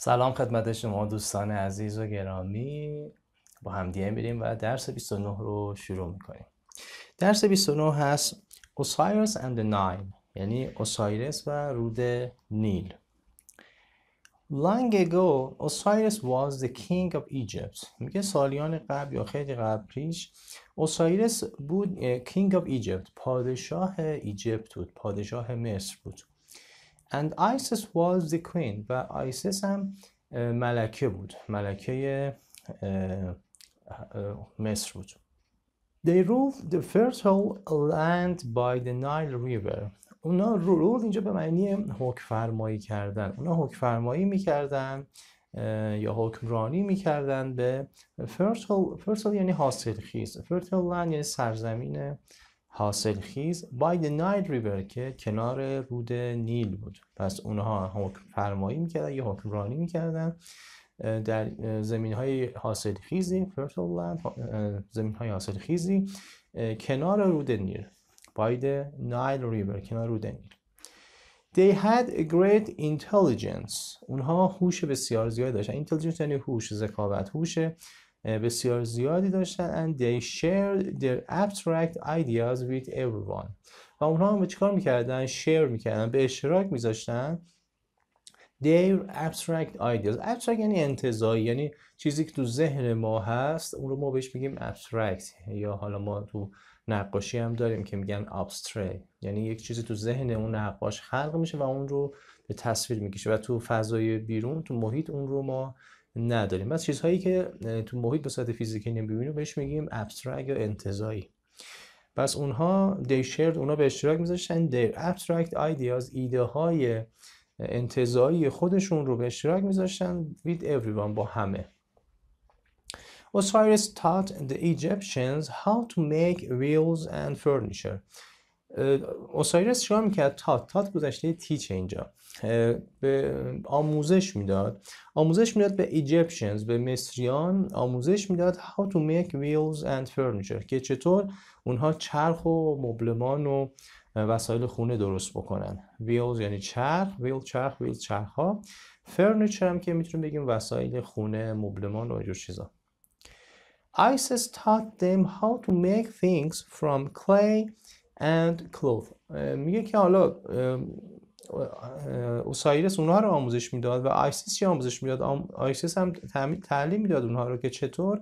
سلام خدمت شما دوستان عزیز و گرامی با همدیگه میریم و درس 29 رو شروع میکنیم درس 29 هست Osiris and the Nile یعنی Osiris و رود نیل Long ago, Osiris was the king of Egypt. میگه سالیان قبل یا خیلی قبل پیش Osiris بود king of Egypt. پادشاه ایجپت بود. پادشاه مصر بود. and Isis was the queen و Isis هم um, ملکه uh, بود ملکه مصر uh, uh, بود They ruled the fertile land by the Nile River. اونا رول اینجا به معنی حکم فرمایی کردن. اونا حکم فرمایی میکردن یا حکمرانی میکردن به fertile, fertile یعنی حاصل خیز. fertile land یعنی سرزمین خیز بای دی نایل ریور که کنار رود نیل بود پس اونها حکم فرمایی میکردن یا رانی میکردن در زمین های حاصل خیزی زمین های حاصل خیزی کنار رود نیل باید نایل ریور کنار رود نیل They had a great intelligence. اونها هوش بسیار زیاد داشتن. Intelligence یعنی هوش، ذکاوت، هوش بسیار زیادی داشتن and they shared their abstract ideas with everyone و اونها هم چیکار میکردن؟ شیر میکردن به اشتراک میذاشتن their abstract ideas abstract یعنی انتظایی یعنی چیزی که تو ذهن ما هست اون رو ما بهش میگیم abstract یا حالا ما تو نقاشی هم داریم که میگن abstract یعنی یک چیزی تو ذهن اون نقاش خلق میشه و اون رو به تصویر میکشه و تو فضای بیرون تو محیط اون رو ما نداریم بس چیزهایی که تو محیط به صورت فیزیکی نمیبینیم بهش میگیم ابسترکت یا انتظایی پس اونها دی شرد اونها به اشتراک میذاشتن دیر ابسترکت ایدیاز ایده های انتظایی خودشون رو به اشتراک میذاشتن with everyone با همه Osiris taught the Egyptians how to make wheels and furniture. Osiris شما میکرد؟ تات تات گذشته تیچ اینجا به آموزش میداد آموزش میداد به ایجپشنز به مصریان آموزش میداد how to make wheels and furniture که چطور اونها چرخ و مبلمان و وسایل خونه درست بکنن wheels یعنی چرخ wheel چرخ wheel چرخ ها furniture هم که میتونیم بگیم وسایل خونه مبلمان و اینجور چیزا ISIS taught them how to make things from clay and cloth میگه که حالا اوسایرس اونها رو آموزش میداد و آیسیس چی آموزش میداد آیسیس هم تعلیم میداد اونها رو که چطور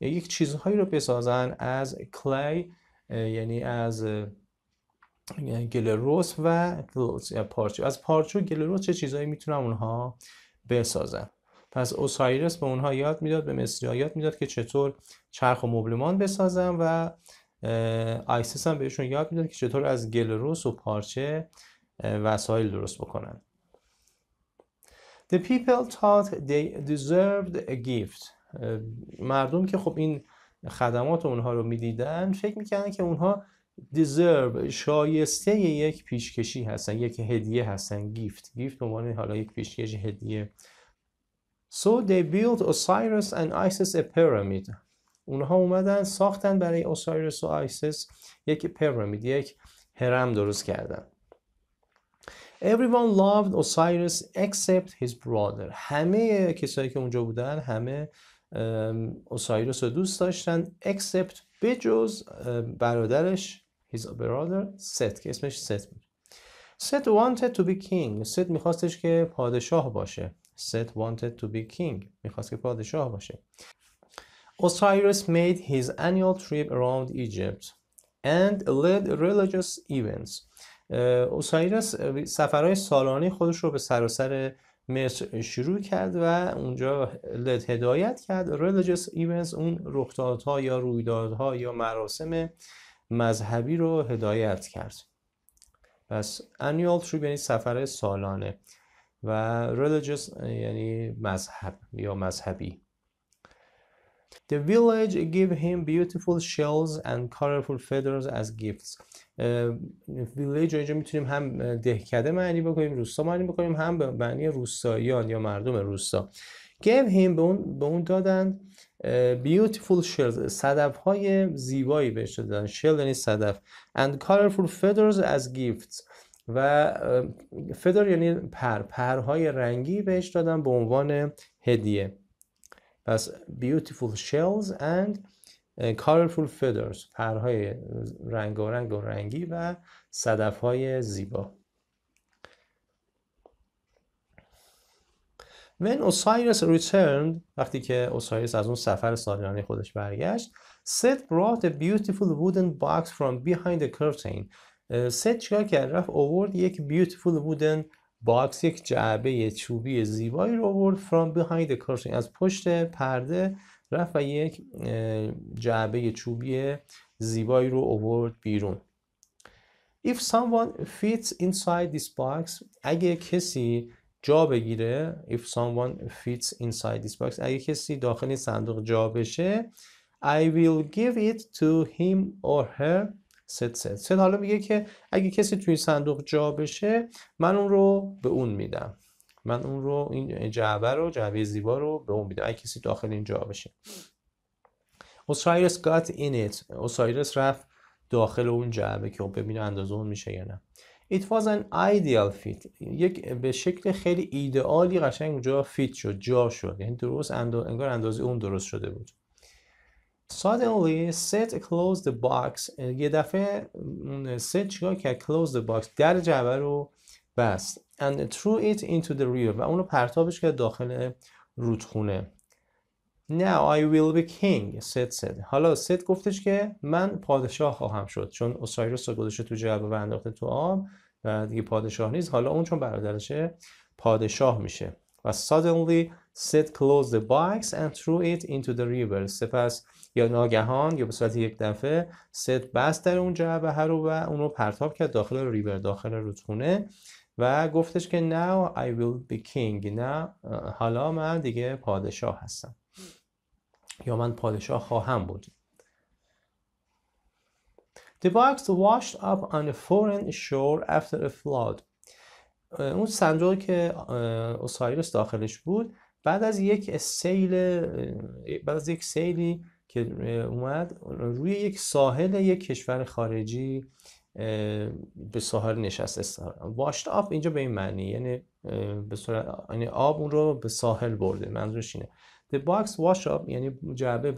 یک چیزهایی رو بسازن از کلی یعنی از یعنی گلروس و پارچو از پارچو و گلروس چه چیزهایی میتونن اونها بسازن پس اوسایرس به اونها یاد میداد به مصری یاد میداد که چطور چرخ و مبلمان بسازن و آیسیس هم بهشون یاد میداد که چطور از گلروس و پارچه وسایل درست بکنن The people thought they deserved a gift مردم که خب این خدمات اونها رو میدیدن فکر میکردن که اونها deserve شایسته یک پیشکشی هستن یک هدیه هستن گیفت گیفت عنوان حالا یک پیشکشی هدیه So they built Osiris and Isis a pyramid اونها اومدن ساختن برای اوسایرس و آیسیس یک پیرامید یک هرم درست کردن Everyone loved Osiris except his brother همه کسایی که اونجا بودن همه اوسایروس رو دوست داشتن except بجز برادرش his brother Set که اسمش Set بود Set wanted to be king Set میخواستش که پادشاه باشه Set wanted to be king میخواست که پادشاه باشه Osiris made his annual trip around Egypt and led religious events اوسایرس سفرهای سالانه خودش رو به سراسر مصر شروع کرد و اونجا لد هدایت کرد religious events اون رخدادها یا رویدادها یا مراسم مذهبی رو هدایت کرد پس annual trip یعنی سفر سالانه و religious یعنی مذهب یا مذهبی The village gave him beautiful shells and colorful feathers as gifts. ویلیج uh, اینجا میتونیم هم uh, دهکده معنی بکنیم روستا معنی بکنیم هم به معنی روستاییان یا مردم روستا گیو هیم به اون, به اون دادن بیوتیفول شلز صدف های زیبایی بهش دادن شل یعنی صدف and colorful feathers as gifts و فدر uh, یعنی پر پرهای رنگی بهش دادن به عنوان هدیه پس beautiful shells and colorful feathers پرهای رنگ و رنگ و رنگی و های زیبا When Osiris returned وقتی که اوسایرس از اون سفر سالیانه خودش برگشت Seth brought a beautiful wooden box from behind the curtain Seth چیکار کرد رفت اوورد یک beautiful wooden باکس یک جعبه چوبی زیبایی رو آورد behind بیهایند curtain از پشت پرده رفت و یک جعبه چوبی زیبایی رو آورد بیرون If someone fits inside this box اگه کسی جا بگیره If someone fits inside this box اگه کسی داخل این صندوق جا بشه I will give it to him or her ست ست ست حالا میگه که اگه کسی توی صندوق جا بشه من اون رو به اون میدم من اون رو این جعبه رو جعبه زیبا رو به اون میدم اگه کسی داخل این جا بشه اوسایرس got in it اوسایرس رفت داخل اون جعبه که ببینه اندازه اون میشه یا نه It was an ideal fit یک به شکل خیلی ایدئالی قشنگ اونجا فیت شد جا شد یعنی درست انداز... انگار اندازه اون درست شده بود suddenly set closed the box یه دفعه set چیکار کرد close the box در جعبه رو بست and threw it into the river و اونو پرتابش کرد داخل رودخونه Now I will be king set said حالا set گفتش که من پادشاه خواهم شد چون اوسایروس رو گذاشته تو جعبه و انداخته تو آب و دیگه پادشاه نیست حالا اون چون برادرشه پادشاه میشه و suddenly Sid closed the box and threw it into the river سپس یا ناگهان یا به صورت یک دفعه ست بست در اون جعبه هر و اون رو پرتاب کرد داخل ریور داخل رودخونه و گفتش که now I will be king نه حالا من دیگه پادشاه هستم یا من پادشاه خواهم بود The box washed up on a foreign shore after a flood اون صندوق که اوسایرس داخلش بود بعد از یک سیل بعد از یک سیلی که اومد روی یک ساحل یک کشور خارجی به ساحل نشست واشت آف اینجا به این معنی یعنی به صورت یعنی آب اون رو به ساحل برده منظورش اینه The box wash up یعنی جعبه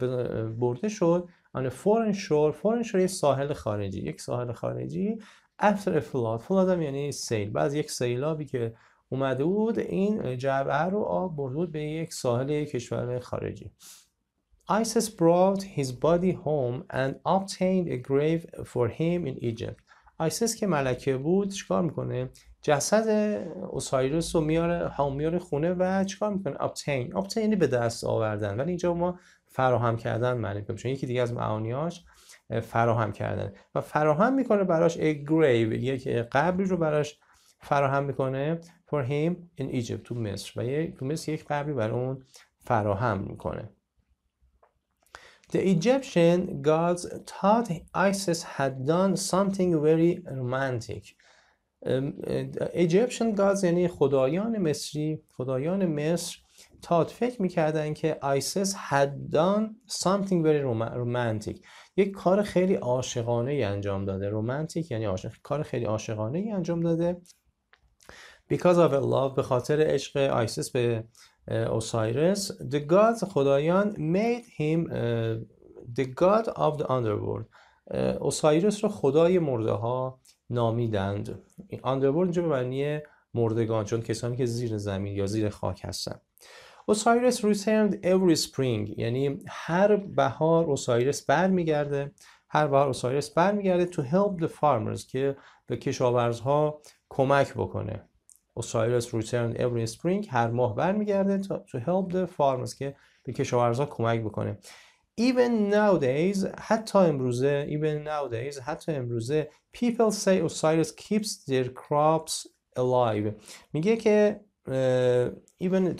برده شد آن فورن شور فورن شور یه ساحل خارجی یک ساحل خارجی after a flood flood هم یعنی سیل بعد از یک سیلابی که اومده بود این جعبه رو آب برد به یک ساحل کشور خارجی Isis brought his body home and obtained a grave for him in Egypt. آیسیس که ملکه بود چیکار میکنه؟ جسد اوسایروس رو میاره هم میاره خونه و چکار میکنه؟ obtain. obtain به دست آوردن ولی اینجا ما فراهم کردن معنی میکنیم چون یکی دیگه از معانیاش فراهم کردن و فراهم میکنه براش a grave یک قبری رو براش فراهم میکنه for him in Egypt تو مصر و تو مصر یک قبری برای اون فراهم میکنه The Egyptian gods thought Isis had done something very romantic. Egyptian gods یعنی خدایان مصری، خدایان مصر تات فکر میکردن که آیسس had done something very romantic یک کار خیلی عاشقانه ای انجام داده رومانتیک یعنی عاشق کار خیلی عاشقانه ای انجام داده because of love به خاطر عشق آیسس به اوسایرس the gods خدایان made him the god of the underworld اوسایرس رو خدای مرده ها نامیدند underworld اینجا به معنی مردگان چون کسانی که زیر زمین یا زیر خاک هستند اوسایرس returned every spring یعنی هر بهار اوسایرس برمیگرده هر بهار اوسایرس برمیگرده to help the farmers که به کشاورزها کمک بکنه اوسایرس returned every spring هر ماه برمیگرده to help the farmers که به کشاورزها کمک بکنه Even nowadays, حتی امروزه, even nowadays, حتی امروزه, people say Osiris keeps their crops alive. میگه که ایون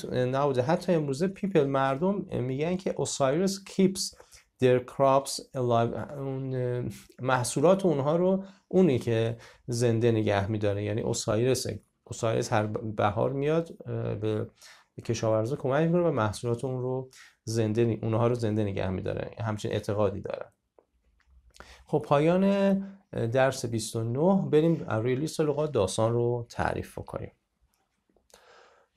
حتی امروزه پیپل مردم میگن که اوسایرس کیپس دیر کراپس اون محصولات اونها رو اونی که زنده نگه میداره یعنی اوسایرس اوسایرس هر بهار میاد به کشاورزا کمک میکنه و محصولات اون رو زنده اونها رو زنده نگه میداره همچین اعتقادی داره خب پایان درس 29 بریم روی لیست لغات داستان رو تعریف کنیم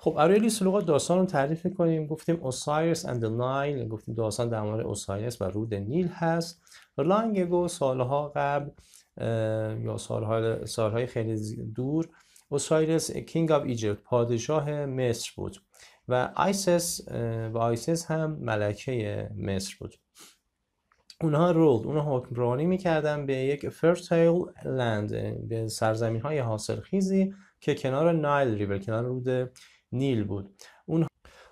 خب اوریلی لغات داستان رو تعریف کنیم گفتیم اوسایرس اند نایل گفتیم داستان در مورد اوسایرس و رود نیل هست لانگ گو سالها قبل یا سالهای خیلی دور اوسایرس کینگ of Egypt پادشاه مصر بود و آیسس و آیسس هم ملکه مصر بود اونها رولد اونها حکمرانی میکردن به یک fertile لند به سرزمین های حاصلخیزی که کنار نایل ریور کنار رود نیل بود اون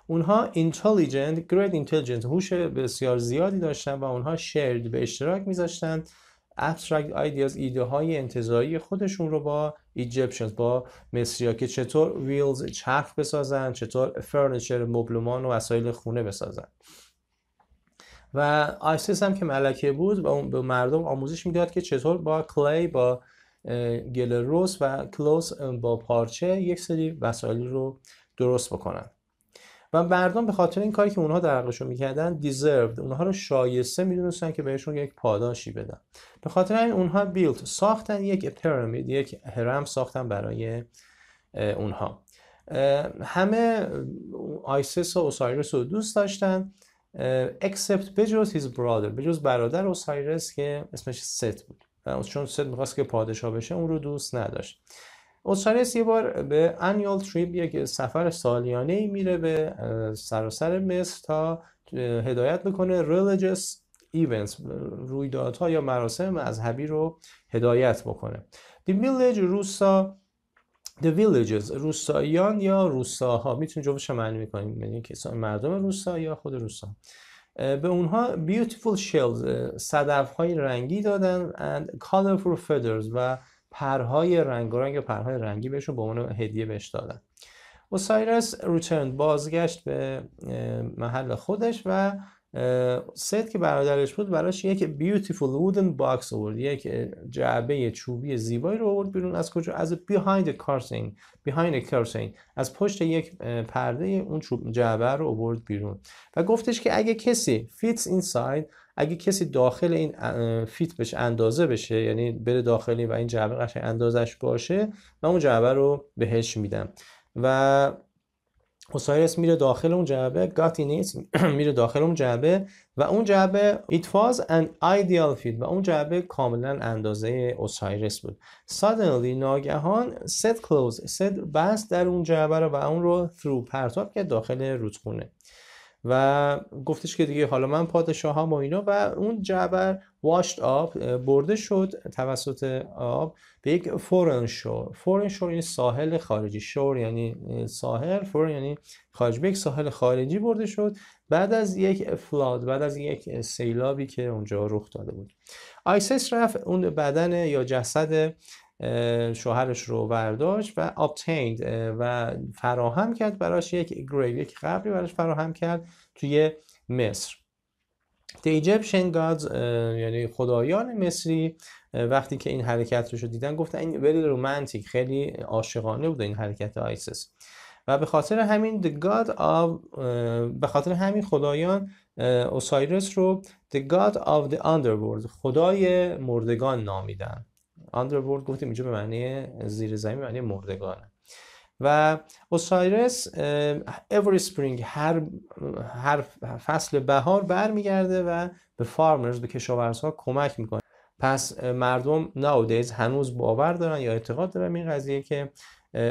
اونها intelligent great intelligence هوش بسیار زیادی داشتن و اونها شرد به اشتراک میذاشتن abstract ideas ایده های انتظاری خودشون رو با Egyptians با مصریا که چطور wheels چرخ بسازن چطور فرنیچر مبلمان و وسایل خونه بسازن و آیسیس هم که ملکه بود و به مردم آموزش میداد که چطور با کلی با گل روس و کلوس با پارچه یک سری وسایل رو درست بکنن و مردم به خاطر این کاری که اونها در حقشون میکردن دیزرو اونها رو شایسته میدونستن که بهشون یک پاداشی بدن به خاطر این اونها بیلت ساختن یک پیرامید یک هرم ساختن برای اونها همه آیسس و اوسایرس رو دوست داشتن اکسپت بجز هیز برادر بجز برادر اوسایرس که اسمش ست بود چون ست میخواست که پادشاه بشه اون رو دوست نداشت اوساریس یه بار به انیال تریپ یک سفر سالیانه ای میره به سراسر مصر تا هدایت بکنه ریلیجس ایونتس رویدادها یا مراسم مذهبی رو هدایت بکنه دی ویلیج روسا The villages روسایان یا روساها میتونیم جوابش معنی میکنیم یعنی کسان مردم روستا یا خود روسا به اونها beautiful shells صدف های رنگی دادن and colorful feathers و پرهای رنگارنگ یا پرهای رنگی بهشون به عنوان هدیه بهش دادن اوسایرس روترن بازگشت به محل خودش و ست که برادرش بود براش یک بیوتیفول وودن باکس آورد یک جعبه چوبی زیبایی رو آورد بیرون از کجا از بیهایند کارسینگ بیهایند کارسینگ از پشت یک پرده اون چوب جعبه رو آورد بیرون و گفتش که اگه کسی فیتس اینساید اگه کسی داخل این فیت بشه اندازه بشه یعنی بره داخلی و این جعبه قشنگ اندازش باشه من اون جعبه رو بهش میدم و اوسایرس میره داخل اون جعبه گاتی نیست میره داخل اون جعبه و اون جعبه it was an ideal field و اون جعبه کاملا اندازه اوسایرس بود suddenly ناگهان set close set بست در اون جعبه رو و اون رو through پرتاب که داخل رودخونه و گفتش که دیگه حالا من پادشاهام و اینا و اون جبر واشت آب برده شد توسط آب به یک فورن شور فورن شور یعنی ساحل خارجی شور یعنی ساحل فورن یعنی خارج به یک ساحل خارجی برده شد بعد از یک فلاد بعد از یک سیلابی که اونجا رخ داده بود آیسس رفت اون بدن یا جسد شوهرش رو برداشت و obtained و فراهم کرد براش یک گریو یک قبری براش فراهم کرد توی مصر The Egyptian gods یعنی خدایان مصری وقتی که این حرکت رو دیدن گفتن این very romantic خیلی عاشقانه بود این حرکت آیسس و به خاطر همین the god of به خاطر همین خدایان اوسایرس رو the god of the underworld خدای مردگان نامیدن Underworld، گفتیم اینجا به معنی زیر زمین معنی مردگانه و اوسایرس اوری سپرینگ هر, هر فصل بهار برمیگرده و به فارمرز به کشاورزها کمک میکنه پس مردم nowadays هنوز باور دارن یا اعتقاد دارن این قضیه که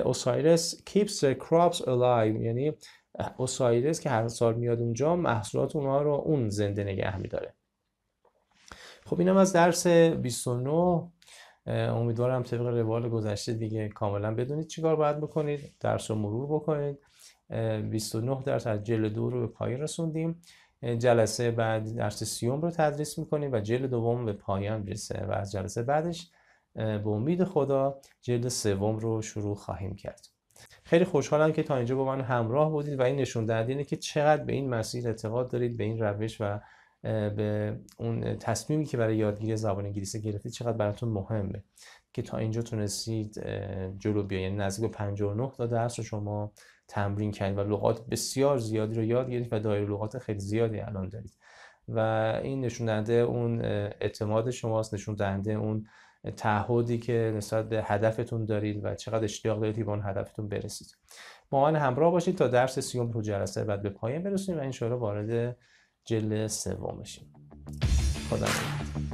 اوسایرس keeps the crops alive یعنی اوسایرس که هر سال میاد اونجا محصولات اونها رو اون زنده نگه میداره خب اینم از درس 29 امیدوارم طبق روال گذشته دیگه کاملا بدونید چیکار باید بکنید درس رو مرور بکنید 29 درس از جل دو رو به پایان رسوندیم جلسه بعد درس سیوم رو تدریس میکنیم و جلد دوم به پایان میرسه و از جلسه بعدش به امید خدا جلد سوم رو شروع خواهیم کرد خیلی خوشحالم که تا اینجا با من همراه بودید و این نشون دهنده اینه که چقدر به این مسیر اعتقاد دارید به این روش و به اون تصمیمی که برای یادگیری زبان انگلیسی گرفتید چقدر براتون مهمه که تا اینجا تونستید جلو بیاید یعنی نزدیک به 59 تا درس رو شما تمرین کردید و لغات بسیار زیادی رو یاد گرفتید و دایره لغات خیلی زیادی الان دارید و این نشون دهنده اون اعتماد شماست نشون دهنده اون تعهدی که نسبت به هدفتون دارید و چقدر اشتیاق دارید به اون هدفتون برسید با من همراه باشید تا درس سیوم رو جلسه بعد به پایان برسونیم و انشاءالله وارد جلد سومشیم خدا نگهدار